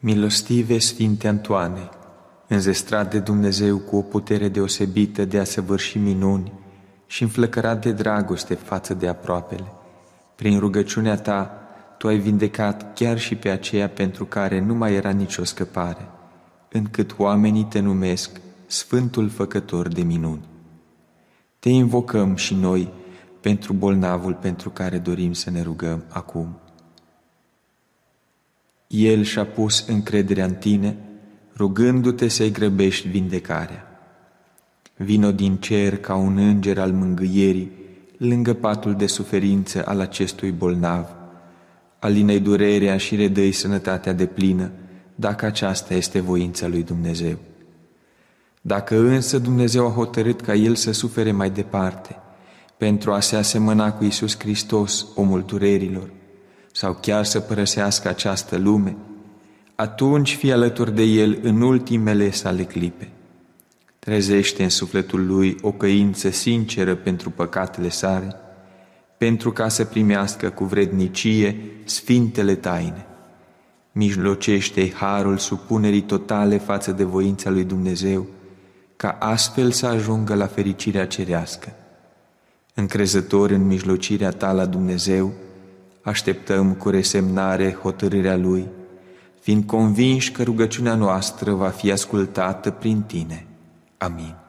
Milostive Sfinte Antoane, înzestrat de Dumnezeu cu o putere deosebită de a săvârși minuni și înflăcărat de dragoste față de aproapele, prin rugăciunea ta, tu ai vindecat chiar și pe aceea pentru care nu mai era nicio scăpare, încât oamenii te numesc Sfântul Făcător de Minuni. Te invocăm și noi pentru bolnavul pentru care dorim să ne rugăm acum. El și-a pus încrederea în tine, rugându-te să-i grăbești vindecarea. Vino din cer ca un înger al mângâierii, lângă patul de suferință al acestui bolnav. Alinei durerea și redăi sănătatea de plină, dacă aceasta este voința lui Dumnezeu. Dacă însă Dumnezeu a hotărât ca el să sufere mai departe, pentru a se asemăna cu Isus Hristos, omul durerilor, sau chiar să părăsească această lume, atunci fii alături de el în ultimele sale clipe. Trezește în sufletul lui o căință sinceră pentru păcatele sale, pentru ca să primească cu vrednicie sfintele taine. mijlocește harul supunerii totale față de voința lui Dumnezeu, ca astfel să ajungă la fericirea cerească. Încrezător în mijlocirea ta la Dumnezeu, așteptăm cu resemnare hotărârea Lui, fiind convinși că rugăciunea noastră va fi ascultată prin Tine. Amin.